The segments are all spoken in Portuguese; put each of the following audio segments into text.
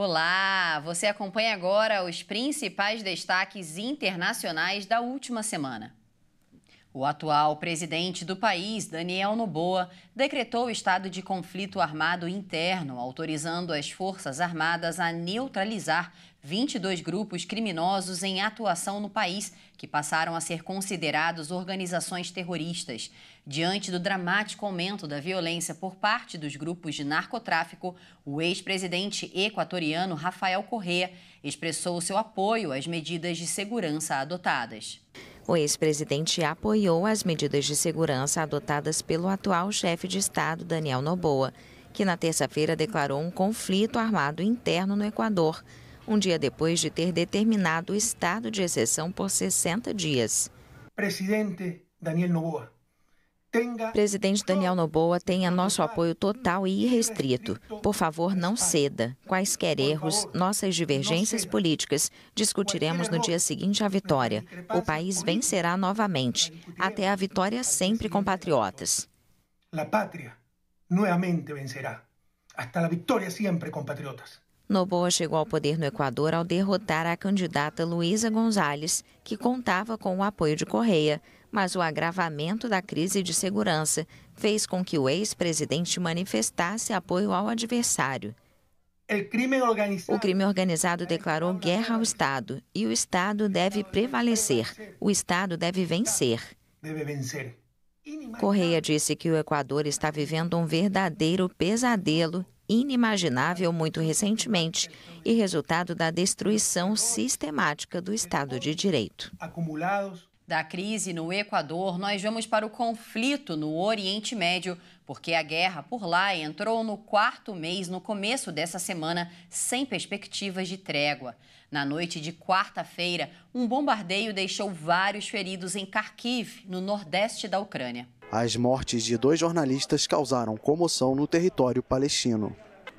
Olá! Você acompanha agora os principais destaques internacionais da última semana. O atual presidente do país, Daniel Noboa, decretou estado de conflito armado interno, autorizando as Forças Armadas a neutralizar 22 grupos criminosos em atuação no país, que passaram a ser considerados organizações terroristas. Diante do dramático aumento da violência por parte dos grupos de narcotráfico, o ex-presidente equatoriano Rafael Correa expressou seu apoio às medidas de segurança adotadas. O ex-presidente apoiou as medidas de segurança adotadas pelo atual chefe de Estado, Daniel Noboa, que na terça-feira declarou um conflito armado interno no Equador um dia depois de ter determinado o estado de exceção por 60 dias. Presidente Daniel Noboa. Presidente Daniel Noboa, tenha nosso apoio total e irrestrito. Por favor, não ceda. Quaisquer erros, nossas divergências políticas, discutiremos no dia seguinte a vitória. O país vencerá novamente. Até a vitória, sempre compatriotas. La patria nuevamente vencerá. Hasta la victoria, siempre compatriotas. Noboa chegou ao poder no Equador ao derrotar a candidata Luísa Gonzalez, que contava com o apoio de Correia, mas o agravamento da crise de segurança fez com que o ex-presidente manifestasse apoio ao adversário. O crime organizado declarou guerra ao Estado e o Estado deve prevalecer, o Estado deve vencer. Deve vencer. Correia disse que o Equador está vivendo um verdadeiro pesadelo inimaginável muito recentemente e resultado da destruição sistemática do Estado de Direito. Da crise no Equador, nós vamos para o conflito no Oriente Médio, porque a guerra por lá entrou no quarto mês no começo dessa semana, sem perspectivas de trégua. Na noite de quarta-feira, um bombardeio deixou vários feridos em Kharkiv, no nordeste da Ucrânia. As mortes de dois jornalistas causaram comoção no território palestino.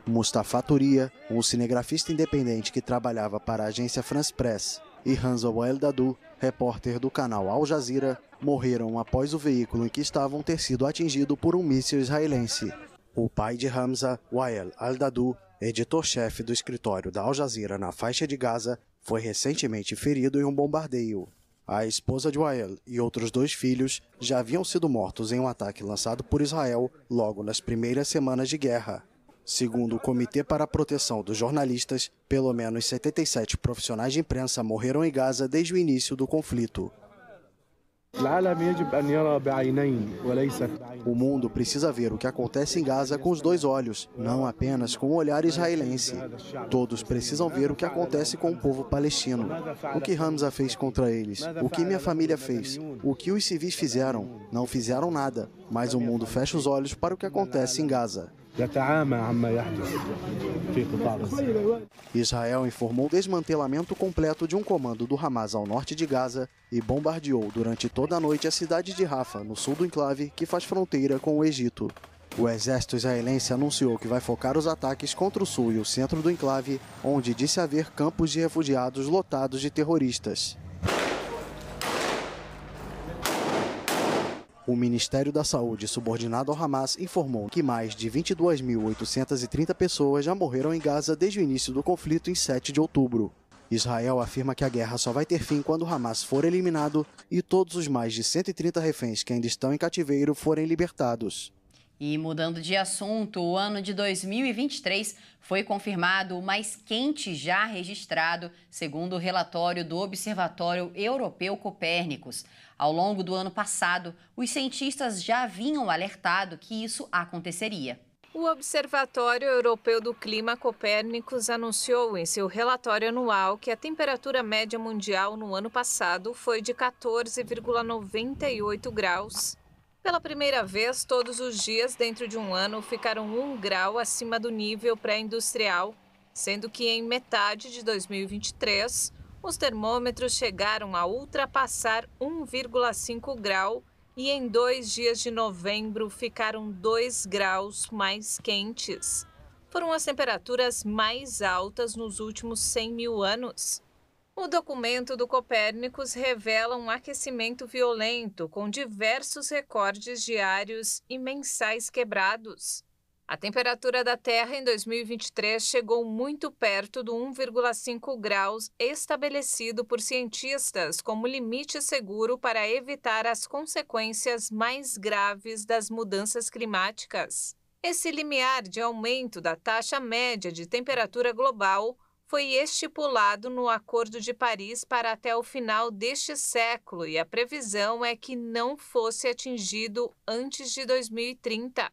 Mustafa Turia, um cinegrafista independente que trabalhava para a agência France Press, e Hansel Wael Dadu, repórter do canal Al Jazeera, morreram após o veículo em que estavam ter sido atingido por um míssil israelense. O pai de Hamza, Wael Al Dadu, editor-chefe do escritório da Al Jazeera na faixa de Gaza, foi recentemente ferido em um bombardeio. A esposa de Wael e outros dois filhos já haviam sido mortos em um ataque lançado por Israel logo nas primeiras semanas de guerra. Segundo o Comitê para a Proteção dos Jornalistas, pelo menos 77 profissionais de imprensa morreram em Gaza desde o início do conflito. O mundo precisa ver o que acontece em Gaza com os dois olhos, não apenas com o olhar israelense. Todos precisam ver o que acontece com o povo palestino. O que Hamza fez contra eles, o que minha família fez, o que os civis fizeram. Não fizeram nada, mas o mundo fecha os olhos para o que acontece em Gaza. يتعامى عما يحدث في قطاع غزة. Israel informou o desmantelamento completo de um comando do Hamas ao norte de Gaza e bombardeou durante toda a noite a cidade de Rafa, no sul do enclave, que faz fronteira com o Egito. O exército israelense anunciou que vai focar os ataques contra o sul e o centro do enclave, onde disse haver campos de refugiados lotados de terroristas. O Ministério da Saúde, subordinado ao Hamas, informou que mais de 22.830 pessoas já morreram em Gaza desde o início do conflito em 7 de outubro. Israel afirma que a guerra só vai ter fim quando Hamas for eliminado e todos os mais de 130 reféns que ainda estão em cativeiro forem libertados. E mudando de assunto, o ano de 2023 foi confirmado o mais quente já registrado, segundo o relatório do Observatório Europeu Copérnicos. Ao longo do ano passado, os cientistas já vinham alertado que isso aconteceria. O Observatório Europeu do Clima Copérnicos anunciou em seu relatório anual que a temperatura média mundial no ano passado foi de 14,98 graus pela primeira vez, todos os dias dentro de um ano ficaram um grau acima do nível pré-industrial, sendo que em metade de 2023 os termômetros chegaram a ultrapassar 1,5 grau e em dois dias de novembro ficaram 2 graus mais quentes. Foram as temperaturas mais altas nos últimos 100 mil anos. O documento do Copérnicos revela um aquecimento violento, com diversos recordes diários e mensais quebrados. A temperatura da Terra em 2023 chegou muito perto do 1,5 graus estabelecido por cientistas como limite seguro para evitar as consequências mais graves das mudanças climáticas. Esse limiar de aumento da taxa média de temperatura global foi estipulado no Acordo de Paris para até o final deste século e a previsão é que não fosse atingido antes de 2030.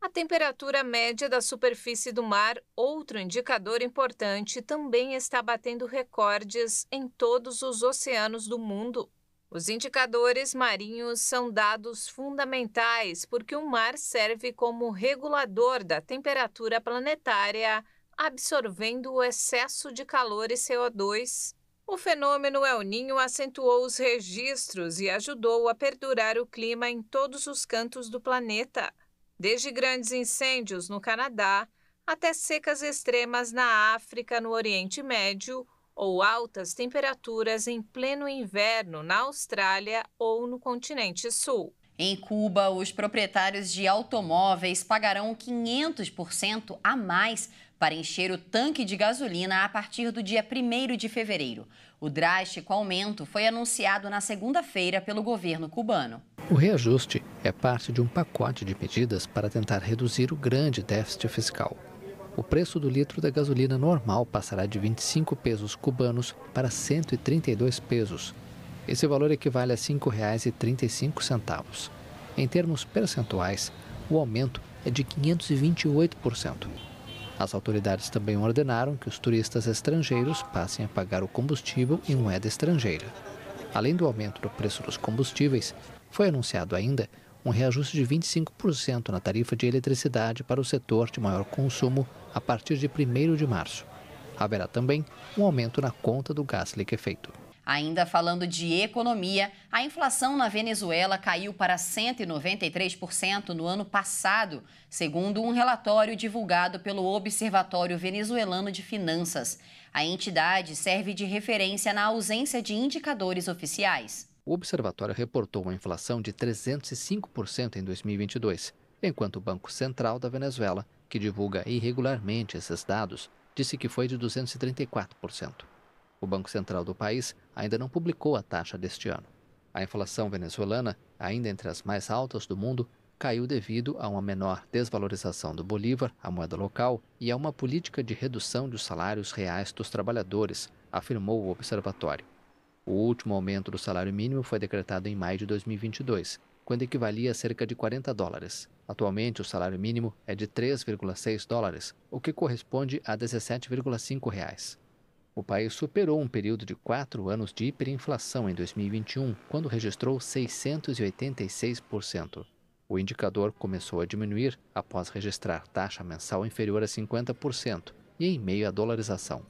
A temperatura média da superfície do mar, outro indicador importante, também está batendo recordes em todos os oceanos do mundo. Os indicadores marinhos são dados fundamentais porque o mar serve como regulador da temperatura planetária absorvendo o excesso de calor e CO2. O fenômeno El Ninho acentuou os registros e ajudou a perdurar o clima em todos os cantos do planeta, desde grandes incêndios no Canadá até secas extremas na África, no Oriente Médio ou altas temperaturas em pleno inverno na Austrália ou no continente sul. Em Cuba, os proprietários de automóveis pagarão 500% a mais para encher o tanque de gasolina a partir do dia 1 de fevereiro. O drástico aumento foi anunciado na segunda-feira pelo governo cubano. O reajuste é parte de um pacote de medidas para tentar reduzir o grande déficit fiscal. O preço do litro da gasolina normal passará de 25 pesos cubanos para 132 pesos, esse valor equivale a R$ 5,35. Em termos percentuais, o aumento é de 528%. As autoridades também ordenaram que os turistas estrangeiros passem a pagar o combustível em moeda estrangeira. Além do aumento do preço dos combustíveis, foi anunciado ainda um reajuste de 25% na tarifa de eletricidade para o setor de maior consumo a partir de 1 de março. Haverá também um aumento na conta do gás liquefeito. Ainda falando de economia, a inflação na Venezuela caiu para 193% no ano passado, segundo um relatório divulgado pelo Observatório Venezuelano de Finanças. A entidade serve de referência na ausência de indicadores oficiais. O observatório reportou uma inflação de 305% em 2022, enquanto o Banco Central da Venezuela, que divulga irregularmente esses dados, disse que foi de 234%. O Banco Central do país ainda não publicou a taxa deste ano. A inflação venezuelana, ainda entre as mais altas do mundo, caiu devido a uma menor desvalorização do Bolívar, a moeda local, e a uma política de redução dos salários reais dos trabalhadores, afirmou o observatório. O último aumento do salário mínimo foi decretado em maio de 2022, quando equivalia a cerca de 40 dólares. Atualmente, o salário mínimo é de 3,6 dólares, o que corresponde a 17,5 reais. O país superou um período de quatro anos de hiperinflação em 2021, quando registrou 686%. O indicador começou a diminuir após registrar taxa mensal inferior a 50% e em meio à dolarização.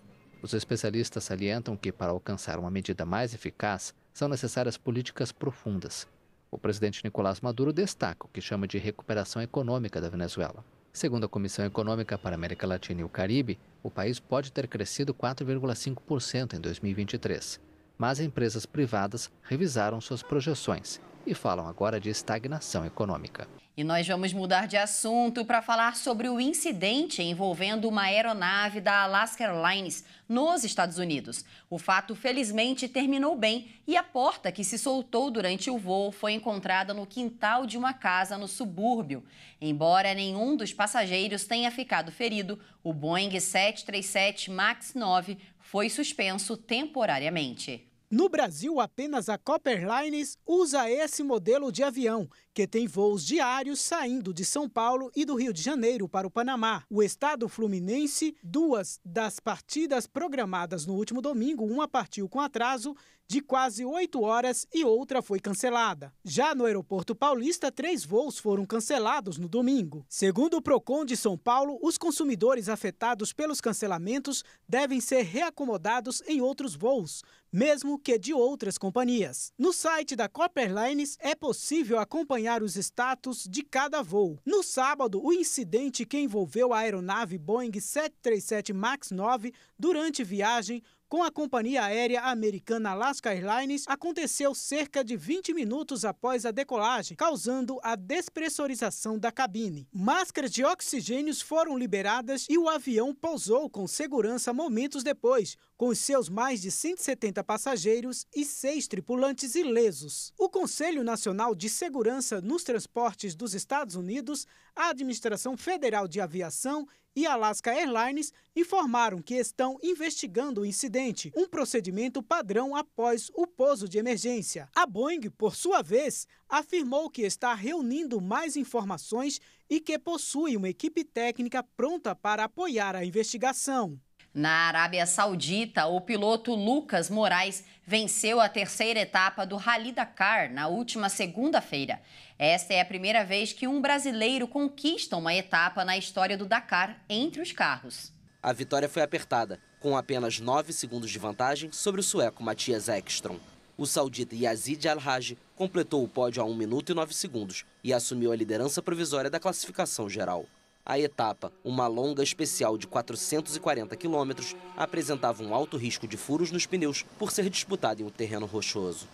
Os especialistas salientam que, para alcançar uma medida mais eficaz, são necessárias políticas profundas. O presidente Nicolás Maduro destaca o que chama de recuperação econômica da Venezuela. Segundo a Comissão Econômica para a América Latina e o Caribe, o país pode ter crescido 4,5% em 2023, mas empresas privadas revisaram suas projeções e falam agora de estagnação econômica. E nós vamos mudar de assunto para falar sobre o incidente envolvendo uma aeronave da Alaska Airlines nos Estados Unidos. O fato, felizmente, terminou bem e a porta que se soltou durante o voo foi encontrada no quintal de uma casa no subúrbio. Embora nenhum dos passageiros tenha ficado ferido, o Boeing 737 MAX 9 foi suspenso temporariamente. No Brasil, apenas a Copper Lines usa esse modelo de avião, que tem voos diários saindo de São Paulo e do Rio de Janeiro para o Panamá. O estado fluminense, duas das partidas programadas no último domingo, uma partiu com atraso de quase oito horas e outra foi cancelada. Já no aeroporto paulista, três voos foram cancelados no domingo. Segundo o Procon de São Paulo, os consumidores afetados pelos cancelamentos devem ser reacomodados em outros voos, mesmo que de outras companhias. No site da Copper Airlines é possível acompanhar acompanhar os status de cada voo. No sábado, o incidente que envolveu a aeronave Boeing 737 MAX 9 durante viagem com a companhia aérea americana Alaska Airlines aconteceu cerca de 20 minutos após a decolagem, causando a despressurização da cabine. Máscaras de oxigênio foram liberadas e o avião pousou com segurança momentos depois, com os seus mais de 170 passageiros e seis tripulantes ilesos. O Conselho Nacional de Segurança nos Transportes dos Estados Unidos, a Administração Federal de Aviação e Alaska Airlines informaram que estão investigando o incidente, um procedimento padrão após o pouso de emergência. A Boeing, por sua vez, afirmou que está reunindo mais informações e que possui uma equipe técnica pronta para apoiar a investigação. Na Arábia Saudita, o piloto Lucas Moraes venceu a terceira etapa do Rally Dakar na última segunda-feira. Esta é a primeira vez que um brasileiro conquista uma etapa na história do Dakar entre os carros. A vitória foi apertada, com apenas 9 segundos de vantagem sobre o sueco Matias Ekström. O saudita Yazid Al-Haj completou o pódio a 1 minuto e 9 segundos e assumiu a liderança provisória da classificação geral. A etapa, uma longa especial de 440 quilômetros, apresentava um alto risco de furos nos pneus por ser disputada em um terreno rochoso.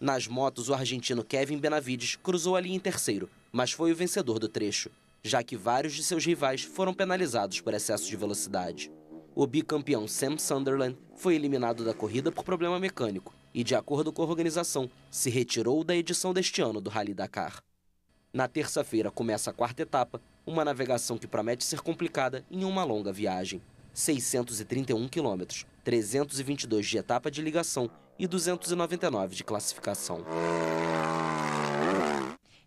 Nas motos, o argentino Kevin Benavides cruzou ali em terceiro, mas foi o vencedor do trecho, já que vários de seus rivais foram penalizados por excesso de velocidade. O bicampeão Sam Sunderland foi eliminado da corrida por problema mecânico e, de acordo com a organização, se retirou da edição deste ano do Rally Dakar. Na terça-feira começa a quarta etapa, uma navegação que promete ser complicada em uma longa viagem. 631 quilômetros, 322 de etapa de ligação e 299 de classificação.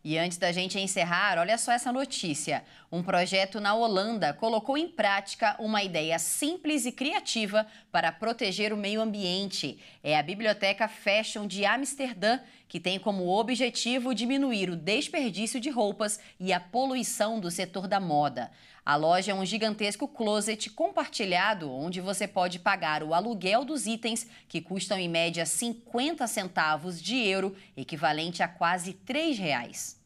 E antes da gente encerrar, olha só essa notícia. Um projeto na Holanda colocou em prática uma ideia simples e criativa para proteger o meio ambiente. É a Biblioteca Fashion de Amsterdã que tem como objetivo diminuir o desperdício de roupas e a poluição do setor da moda. A loja é um gigantesco closet compartilhado onde você pode pagar o aluguel dos itens, que custam em média 50 centavos de euro, equivalente a quase 3 reais.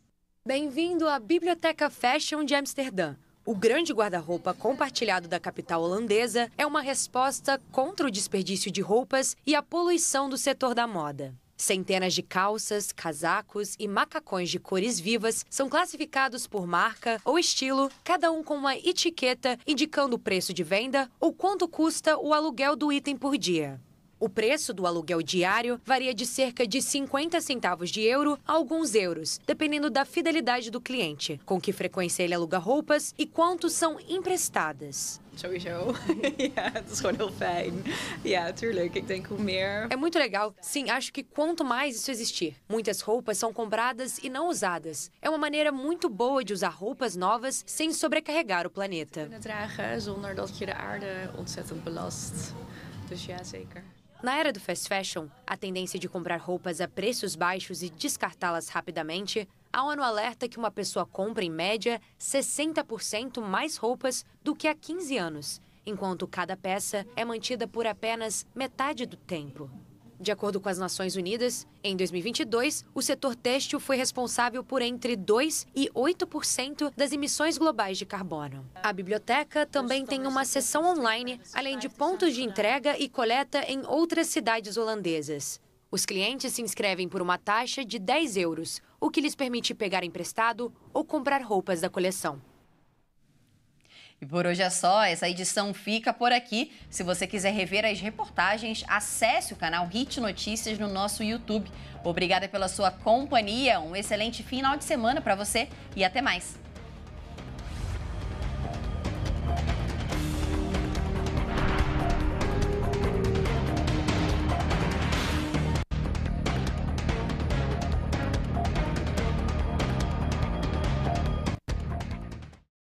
Bem-vindo à Biblioteca Fashion de Amsterdã. O grande guarda-roupa compartilhado da capital holandesa é uma resposta contra o desperdício de roupas e a poluição do setor da moda. Centenas de calças, casacos e macacões de cores vivas são classificados por marca ou estilo, cada um com uma etiqueta indicando o preço de venda ou quanto custa o aluguel do item por dia. O preço do aluguel diário varia de cerca de 50 centavos de euro a alguns euros, dependendo da fidelidade do cliente, com que frequência ele aluga roupas e quanto são emprestadas. Sowieso. ja, het is gewoon heel fijn. Ja, tuurlijk. É muito legal. Sim, acho que quanto mais isso existir. Muitas roupas são compradas e não usadas. É uma maneira muito boa de usar roupas novas sem sobrecarregar o planeta. Dragen zonder dat je de aarde ontzettend belast. Dus ja, zeker. Na era do fast fashion, a tendência de comprar roupas a preços baixos e descartá-las rapidamente, a ONU alerta que uma pessoa compra, em média, 60% mais roupas do que há 15 anos, enquanto cada peça é mantida por apenas metade do tempo. De acordo com as Nações Unidas, em 2022, o setor têxtil foi responsável por entre 2 e 8% das emissões globais de carbono. A biblioteca também tem uma seção online, além de pontos de entrega e coleta em outras cidades holandesas. Os clientes se inscrevem por uma taxa de 10 euros, o que lhes permite pegar emprestado ou comprar roupas da coleção. E por hoje é só, essa edição fica por aqui. Se você quiser rever as reportagens, acesse o canal Hit Notícias no nosso YouTube. Obrigada pela sua companhia, um excelente final de semana para você e até mais.